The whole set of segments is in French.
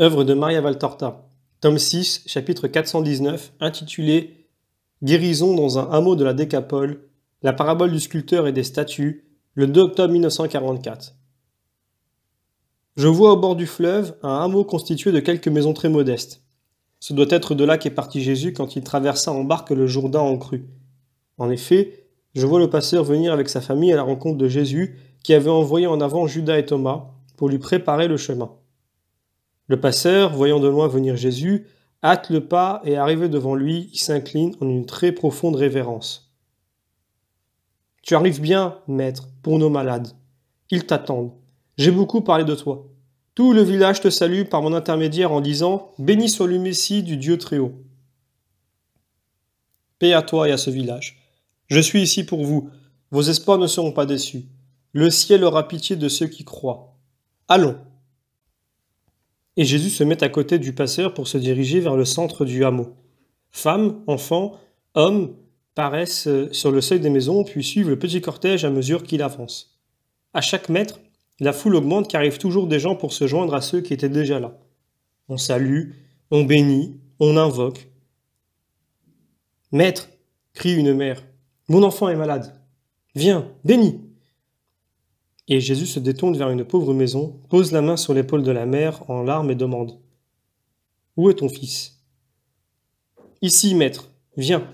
œuvre de Maria Valtorta, tome 6, chapitre 419, intitulé Guérison dans un hameau de la Décapole, la parabole du sculpteur et des statues, le 2 octobre 1944. Je vois au bord du fleuve un hameau constitué de quelques maisons très modestes. Ce doit être de là qu'est parti Jésus quand il traversa en barque le Jourdain en crue. En effet, je vois le passeur venir avec sa famille à la rencontre de Jésus qui avait envoyé en avant Judas et Thomas pour lui préparer le chemin. Le passeur, voyant de loin venir Jésus, hâte le pas et arrivé devant lui, il s'incline en une très profonde révérence. Tu arrives bien, maître, pour nos malades. Ils t'attendent. J'ai beaucoup parlé de toi. Tout le village te salue par mon intermédiaire en disant Béni soit le Messie du Dieu Très-Haut. Paix à toi et à ce village. Je suis ici pour vous. Vos espoirs ne seront pas déçus. Le ciel aura pitié de ceux qui croient. Allons et Jésus se met à côté du passeur pour se diriger vers le centre du hameau. Femmes, enfants, hommes paraissent euh, sur le seuil des maisons puis suivent le petit cortège à mesure qu'il avance. À chaque mètre, la foule augmente car arrivent toujours des gens pour se joindre à ceux qui étaient déjà là. On salue, on bénit, on invoque. Maître, crie une mère, mon enfant est malade. Viens, bénis. Et Jésus se détourne vers une pauvre maison, pose la main sur l'épaule de la mère en larmes et demande Où est ton fils Ici, maître, viens.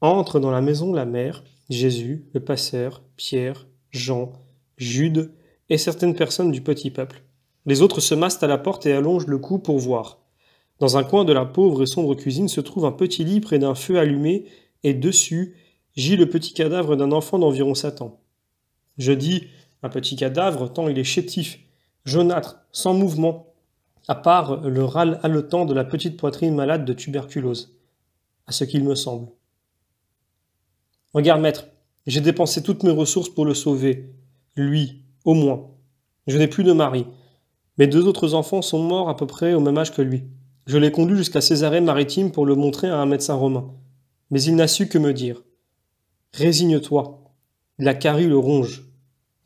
Entre dans la maison la mère, Jésus, le passeur, Pierre, Jean, Jude et certaines personnes du petit peuple. Les autres se massent à la porte et allongent le cou pour voir. Dans un coin de la pauvre et sombre cuisine se trouve un petit lit près d'un feu allumé et dessus gît le petit cadavre d'un enfant d'environ sept ans. Je dis un petit cadavre tant il est chétif, jaunâtre, sans mouvement, à part le râle haletant de la petite poitrine malade de tuberculose, à ce qu'il me semble. Regarde, maître, j'ai dépensé toutes mes ressources pour le sauver, lui, au moins. Je n'ai plus de mari. Mes deux autres enfants sont morts à peu près au même âge que lui. Je l'ai conduit jusqu'à Césarée maritime pour le montrer à un médecin romain. Mais il n'a su que me dire. Résigne-toi, la carie le ronge.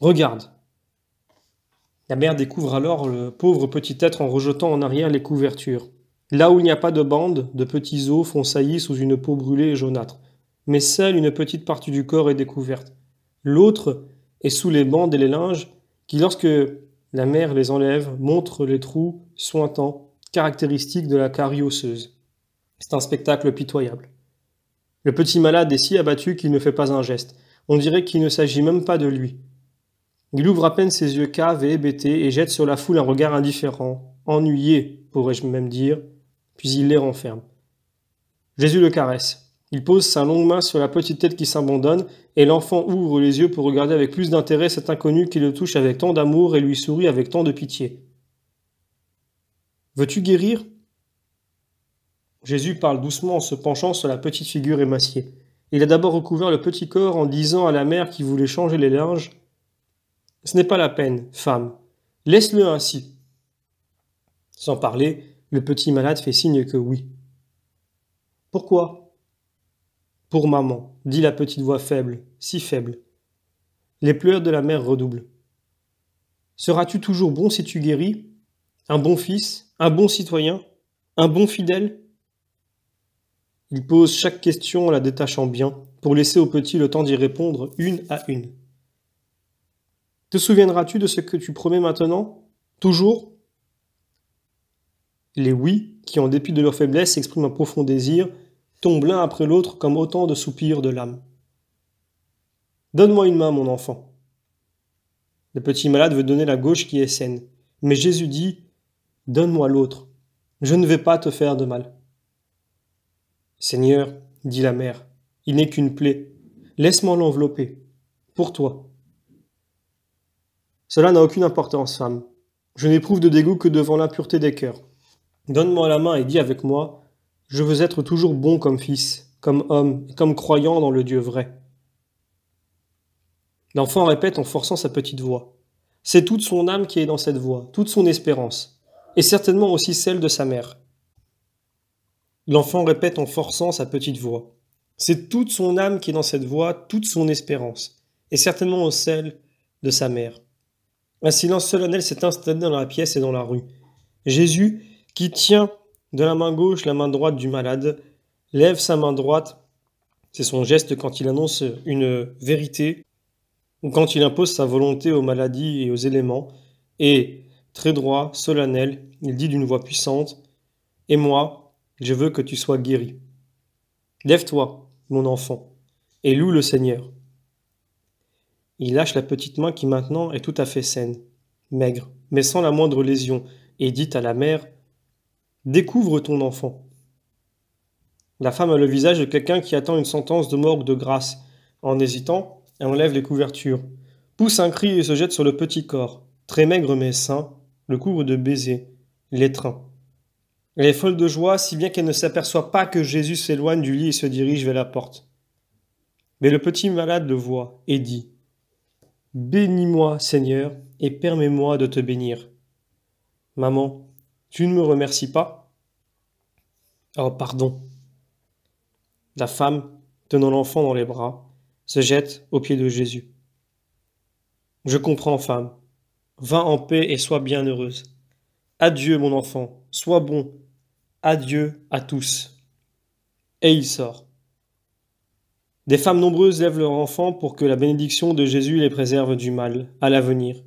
Regarde. La mère découvre alors le pauvre petit être en rejetant en arrière les couvertures. Là où il n'y a pas de bande, de petits os font saillie sous une peau brûlée et jaunâtre. Mais seule une petite partie du corps est découverte. L'autre est sous les bandes et les linges qui, lorsque la mère les enlève, montrent les trous sointants, caractéristiques de la carie osseuse. C'est un spectacle pitoyable. Le petit malade est si abattu qu'il ne fait pas un geste. On dirait qu'il ne s'agit même pas de lui. Il ouvre à peine ses yeux caves et hébétés et jette sur la foule un regard indifférent, ennuyé, pourrais-je même dire, puis il les renferme. Jésus le caresse. Il pose sa longue main sur la petite tête qui s'abandonne, et l'enfant ouvre les yeux pour regarder avec plus d'intérêt cet inconnu qui le touche avec tant d'amour et lui sourit avec tant de pitié. Veux-tu guérir Jésus parle doucement en se penchant sur la petite figure émaciée. Il a d'abord recouvert le petit corps en disant à la mère qui voulait changer les linges Ce n'est pas la peine, femme, laisse-le ainsi. Sans parler, le petit malade fait signe que oui. Pourquoi Pour maman, dit la petite voix faible, si faible. Les pleurs de la mère redoublent. Seras-tu toujours bon si tu guéris Un bon fils Un bon citoyen Un bon fidèle il pose chaque question en la détachant bien, pour laisser aux petits le temps d'y répondre une à une. Te souviendras-tu de ce que tu promets maintenant Toujours Les oui, qui en dépit de leur faiblesse expriment un profond désir, tombent l'un après l'autre comme autant de soupirs de l'âme. Donne-moi une main, mon enfant. Le petit malade veut donner la gauche qui est saine, mais Jésus dit Donne-moi l'autre, je ne vais pas te faire de mal. Seigneur, dit la mère, il n'est qu'une plaie. Laisse-moi l'envelopper. Pour toi. Cela n'a aucune importance, femme. Je n'éprouve de dégoût que devant l'impureté des cœurs. Donne-moi la main et dis avec moi, je veux être toujours bon comme fils, comme homme, comme croyant dans le Dieu vrai. L'enfant répète en forçant sa petite voix. C'est toute son âme qui est dans cette voix, toute son espérance, et certainement aussi celle de sa mère. L'enfant répète en forçant sa petite voix. C'est toute son âme qui est dans cette voix, toute son espérance, et certainement celle de sa mère. Un silence solennel s'est installé dans la pièce et dans la rue. Jésus, qui tient de la main gauche la main droite du malade, lève sa main droite, c'est son geste quand il annonce une vérité, ou quand il impose sa volonté aux maladies et aux éléments, et, très droit, solennel, il dit d'une voix puissante, Et moi, je veux que tu sois guéri. Lève-toi, mon enfant, et loue le Seigneur. Il lâche la petite main qui maintenant est tout à fait saine, maigre, mais sans la moindre lésion, et dit à la mère Découvre ton enfant. La femme a le visage de quelqu'un qui attend une sentence de mort ou de grâce. En hésitant, elle enlève les couvertures, pousse un cri et se jette sur le petit corps, très maigre mais sain, le couvre de baisers, l'étreint. Elle est folle de joie, si bien qu'elle ne s'aperçoit pas que Jésus s'éloigne du lit et se dirige vers la porte. Mais le petit malade le voit et dit Bénis-moi, Seigneur, et permets-moi de te bénir. Maman, tu ne me remercies pas Oh, pardon. La femme, tenant l'enfant dans les bras, se jette aux pieds de Jésus. Je comprends, femme. Va en paix et sois bien heureuse. Adieu, mon enfant, sois bon, Adieu à tous. Et il sort. Des femmes nombreuses lèvent leurs enfants pour que la bénédiction de Jésus les préserve du mal, à l'avenir.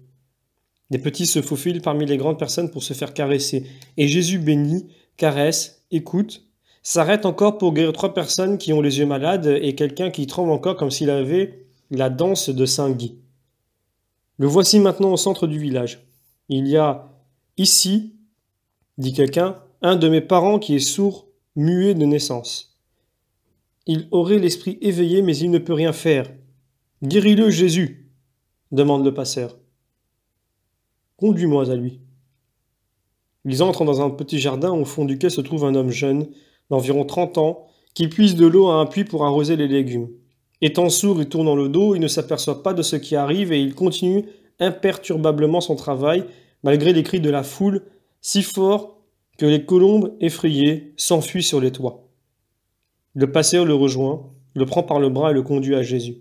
Des petits se faufilent parmi les grandes personnes pour se faire caresser, et Jésus bénit, caresse, écoute, s'arrête encore pour guérir trois personnes qui ont les yeux malades et quelqu'un qui tremble encore comme s'il avait la danse de Saint Guy. Le voici maintenant au centre du village. Il y a ici, dit quelqu'un, un de mes parents qui est sourd, muet de naissance. Il aurait l'esprit éveillé, mais il ne peut rien faire. Guéris-le, Jésus demande le passeur. Conduis-moi à lui. Ils entrent dans un petit jardin au fond duquel se trouve un homme jeune, d'environ trente ans, qui puise de l'eau à un puits pour arroser les légumes. Étant sourd et tournant le dos, il ne s'aperçoit pas de ce qui arrive et il continue imperturbablement son travail, malgré les cris de la foule, si fort que les colombes, effrayées, s'enfuient sur les toits. Le passeur le rejoint, le prend par le bras et le conduit à Jésus.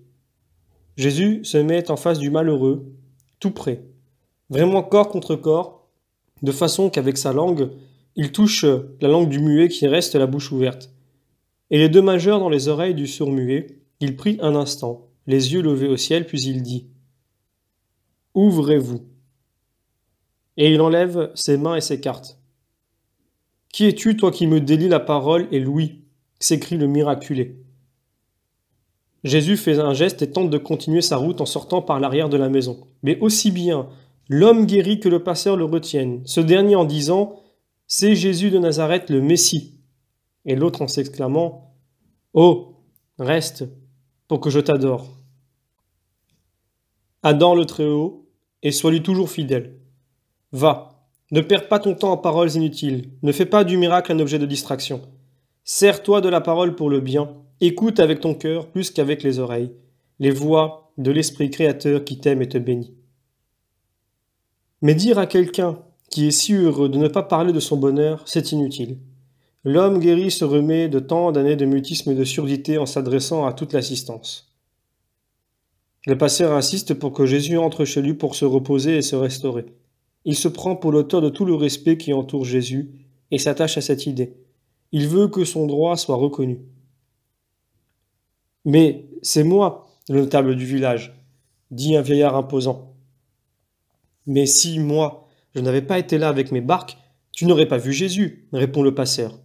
Jésus se met en face du malheureux, tout près, vraiment corps contre corps, de façon qu'avec sa langue, il touche la langue du muet qui reste la bouche ouverte. Et les deux majeurs dans les oreilles du sourd-muet, il prie un instant, les yeux levés au ciel, puis il dit Ouvrez-vous. Et il enlève ses mains et ses cartes. Qui es-tu, toi qui me délies la parole et l'ouïe s'écrit le miraculé. Jésus fait un geste et tente de continuer sa route en sortant par l'arrière de la maison. Mais aussi bien l'homme guéri que le passeur le retienne, ce dernier en disant C'est Jésus de Nazareth le Messie, et l'autre en s'exclamant Oh, reste pour que je t'adore. Adore le Très-Haut et sois-lui toujours fidèle. Va, ne perds pas ton temps en paroles inutiles, ne fais pas du miracle un objet de distraction. Sers-toi de la parole pour le bien, écoute avec ton cœur plus qu'avec les oreilles, les voix de l'Esprit Créateur qui t'aime et te bénit. Mais dire à quelqu'un qui est si heureux de ne pas parler de son bonheur, c'est inutile. L'homme guéri se remet de tant d'années de mutisme et de surdité en s'adressant à toute l'assistance. Le passeur insiste pour que Jésus entre chez lui pour se reposer et se restaurer. Il se prend pour l'auteur de tout le respect qui entoure Jésus et s'attache à cette idée. Il veut que son droit soit reconnu. Mais c'est moi, le notable du village, dit un vieillard imposant. Mais si moi, je n'avais pas été là avec mes barques, tu n'aurais pas vu Jésus, répond le passeur.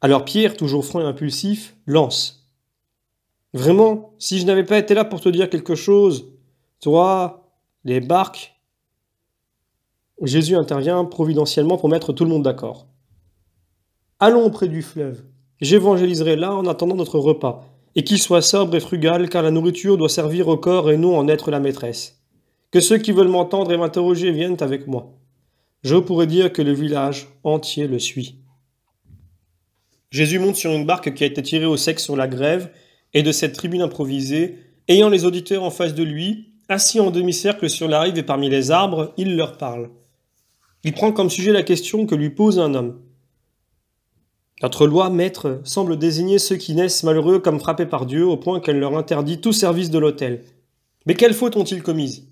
Alors Pierre, toujours franc et impulsif, lance. Vraiment, si je n'avais pas été là pour te dire quelque chose, toi, les barques, Jésus intervient providentiellement pour mettre tout le monde d'accord. Allons auprès du fleuve, j'évangéliserai là en attendant notre repas, et qu'il soit sobre et frugal, car la nourriture doit servir au corps et non en être la maîtresse. Que ceux qui veulent m'entendre et m'interroger viennent avec moi. Je pourrais dire que le village entier le suit. Jésus monte sur une barque qui a été tirée au sec sur la grève, et de cette tribune improvisée, ayant les auditeurs en face de lui, assis en demi-cercle sur la rive et parmi les arbres, il leur parle. Il prend comme sujet la question que lui pose un homme. Notre loi, maître, semble désigner ceux qui naissent malheureux comme frappés par Dieu au point qu'elle leur interdit tout service de l'autel. Mais quelles fautes ont-ils commises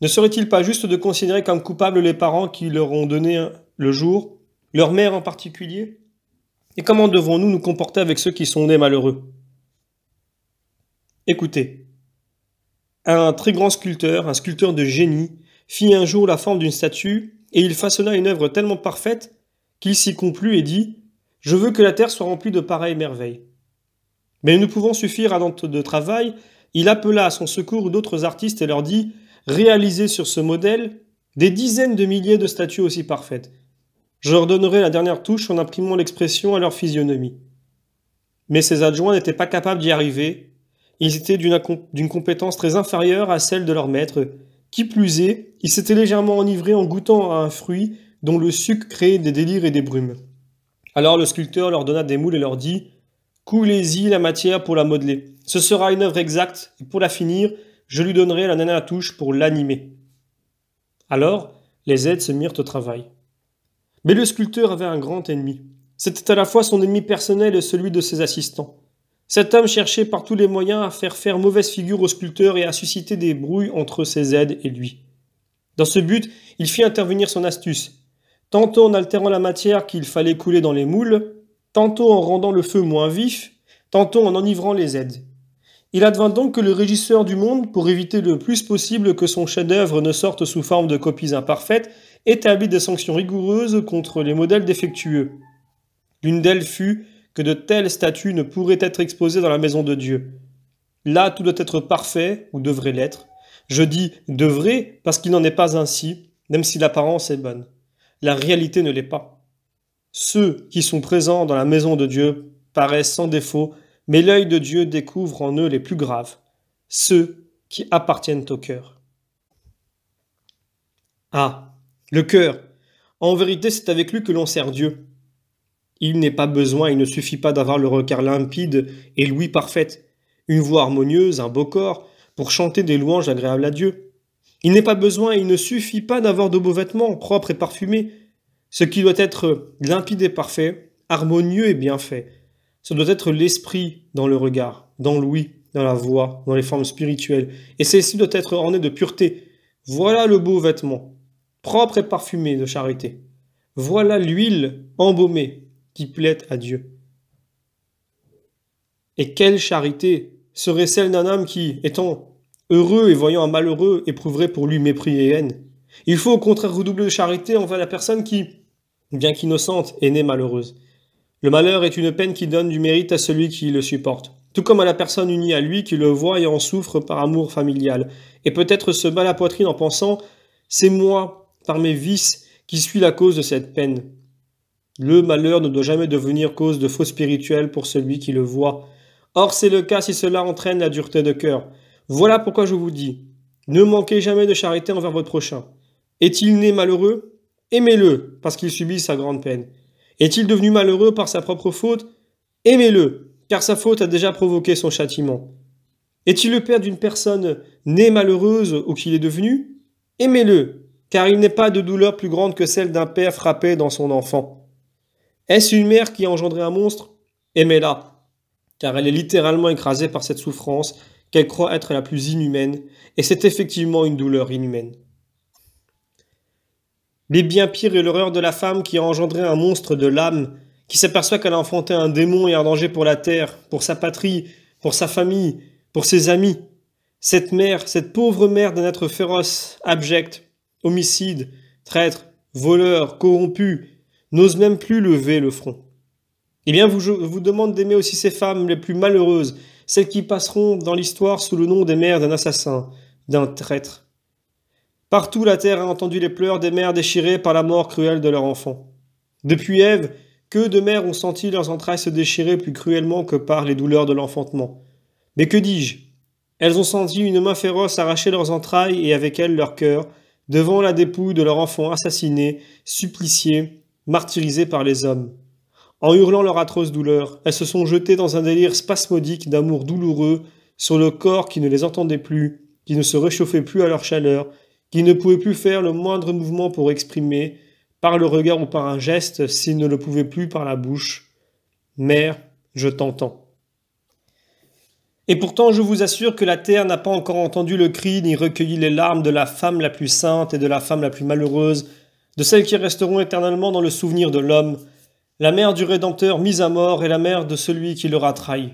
Ne serait-il pas juste de considérer comme coupables les parents qui leur ont donné le jour, leur mère en particulier Et comment devons-nous nous comporter avec ceux qui sont nés malheureux Écoutez, un très grand sculpteur, un sculpteur de génie, fit un jour la forme d'une statue et il façonna une œuvre tellement parfaite qu'il s'y conclut et dit Je veux que la terre soit remplie de pareilles merveilles. Mais ne pouvant suffire à notre de travail, il appela à son secours d'autres artistes et leur dit Réalisez sur ce modèle des dizaines de milliers de statues aussi parfaites. Je leur donnerai la dernière touche en imprimant l'expression à leur physionomie. Mais ses adjoints n'étaient pas capables d'y arriver. Ils étaient d'une compétence très inférieure à celle de leur maître, qui plus est, il s'était légèrement enivré en goûtant à un fruit dont le suc créait des délires et des brumes. Alors le sculpteur leur donna des moules et leur dit Coulez-y la matière pour la modeler. Ce sera une œuvre exacte, et pour la finir, je lui donnerai la nana à touche pour l'animer. Alors, les aides se mirent au travail. Mais le sculpteur avait un grand ennemi. C'était à la fois son ennemi personnel et celui de ses assistants. Cet homme cherchait par tous les moyens à faire faire mauvaise figure au sculpteur et à susciter des brouilles entre ses aides et lui. Dans ce but, il fit intervenir son astuce, tantôt en altérant la matière qu'il fallait couler dans les moules, tantôt en rendant le feu moins vif, tantôt en enivrant les aides. Il advint donc que le régisseur du monde, pour éviter le plus possible que son chef-d'œuvre ne sorte sous forme de copies imparfaites, établit des sanctions rigoureuses contre les modèles défectueux. L'une d'elles fut que de telles statues ne pourraient être exposées dans la maison de Dieu. Là, tout doit être parfait, ou devrait l'être. Je dis devrait parce qu'il n'en est pas ainsi, même si l'apparence est bonne. La réalité ne l'est pas. Ceux qui sont présents dans la maison de Dieu paraissent sans défaut, mais l'œil de Dieu découvre en eux les plus graves, ceux qui appartiennent au cœur. Ah, le cœur. En vérité, c'est avec lui que l'on sert Dieu. Il n'est pas besoin, il ne suffit pas d'avoir le regard limpide et l'ouïe parfaite, une voix harmonieuse, un beau corps, pour chanter des louanges agréables à Dieu. Il n'est pas besoin il ne suffit pas d'avoir de beaux vêtements propres et parfumés. Ce qui doit être limpide et parfait, harmonieux et bien fait, ce doit être l'esprit dans le regard, dans l'ouïe, dans la voix, dans les formes spirituelles. Et celle-ci doit être ornée de pureté. Voilà le beau vêtement, propre et parfumé de charité. Voilà l'huile embaumée, qui plaît à Dieu. Et quelle charité serait celle d'un homme qui, étant heureux et voyant un malheureux, éprouverait pour lui mépris et haine Il faut au contraire redoubler de charité envers la personne qui, bien qu'innocente, est née malheureuse. Le malheur est une peine qui donne du mérite à celui qui le supporte, tout comme à la personne unie à lui qui le voit et en souffre par amour familial, et peut-être se bat la poitrine en pensant C'est moi, par mes vices, qui suis la cause de cette peine. Le malheur ne doit jamais devenir cause de faux spirituel pour celui qui le voit. Or c'est le cas si cela entraîne la dureté de cœur. Voilà pourquoi je vous dis, ne manquez jamais de charité envers votre prochain. Est-il né malheureux Aimez-le, parce qu'il subit sa grande peine. Est-il devenu malheureux par sa propre faute Aimez-le, car sa faute a déjà provoqué son châtiment. Est-il le père d'une personne née malheureuse ou qu'il est devenu Aimez-le, car il n'est pas de douleur plus grande que celle d'un père frappé dans son enfant. Est-ce une mère qui a engendré un monstre Aimez-la, car elle est littéralement écrasée par cette souffrance qu'elle croit être la plus inhumaine, et c'est effectivement une douleur inhumaine. Mais bien pire est l'horreur de la femme qui a engendré un monstre de l'âme, qui s'aperçoit qu'elle a enfanté un démon et un danger pour la terre, pour sa patrie, pour sa famille, pour ses amis. Cette mère, cette pauvre mère d'un être féroce, abject, homicide, traître, voleur, corrompu, n'ose même plus lever le front. Eh bien, vous, je vous demande d'aimer aussi ces femmes les plus malheureuses, celles qui passeront dans l'histoire sous le nom des mères d'un assassin, d'un traître. Partout la terre a entendu les pleurs des mères déchirées par la mort cruelle de leur enfant. Depuis Ève, que de mères ont senti leurs entrailles se déchirer plus cruellement que par les douleurs de l'enfantement. Mais que dis-je Elles ont senti une main féroce arracher leurs entrailles et avec elles leur cœur, devant la dépouille de leur enfant assassiné, supplicié, martyrisées par les hommes. En hurlant leur atroce douleur, elles se sont jetées dans un délire spasmodique d'amour douloureux sur le corps qui ne les entendait plus, qui ne se réchauffait plus à leur chaleur, qui ne pouvait plus faire le moindre mouvement pour exprimer, par le regard ou par un geste, s'il ne le pouvait plus par la bouche. Mère, je t'entends. Et pourtant, je vous assure que la terre n'a pas encore entendu le cri ni recueilli les larmes de la femme la plus sainte et de la femme la plus malheureuse de celles qui resteront éternellement dans le souvenir de l'homme, la mère du Rédempteur mise à mort et la mère de celui qui a trahi.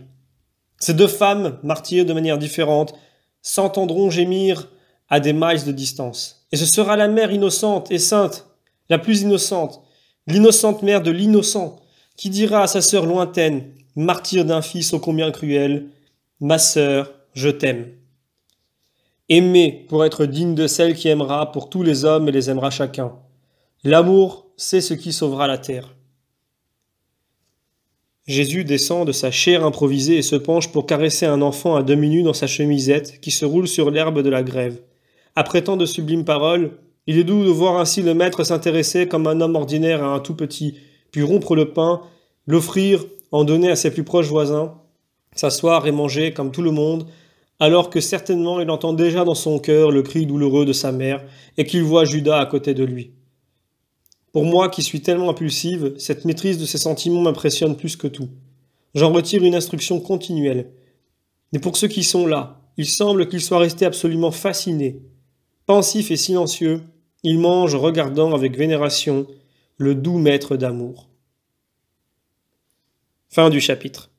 Ces deux femmes, martyrées de manière différente, s'entendront gémir à des miles de distance. Et ce sera la mère innocente et sainte, la plus innocente, l'innocente mère de l'innocent, qui dira à sa sœur lointaine, martyre d'un fils ô combien cruel, Ma sœur, je t'aime. Aimer pour être digne de celle qui aimera pour tous les hommes et les aimera chacun. L'amour, c'est ce qui sauvera la terre. Jésus descend de sa chair improvisée et se penche pour caresser un enfant à demi-nu dans sa chemisette qui se roule sur l'herbe de la grève. Après tant de sublimes paroles, il est doux de voir ainsi le maître s'intéresser comme un homme ordinaire à un tout petit, puis rompre le pain, l'offrir, en donner à ses plus proches voisins, s'asseoir et manger comme tout le monde, alors que certainement il entend déjà dans son cœur le cri douloureux de sa mère et qu'il voit Judas à côté de lui. Pour moi qui suis tellement impulsive, cette maîtrise de ses sentiments m'impressionne plus que tout. J'en retire une instruction continuelle. Mais pour ceux qui sont là, il semble qu'ils soient restés absolument fascinés. Pensifs et silencieux, ils mangent regardant avec vénération le doux maître d'amour. Fin du chapitre.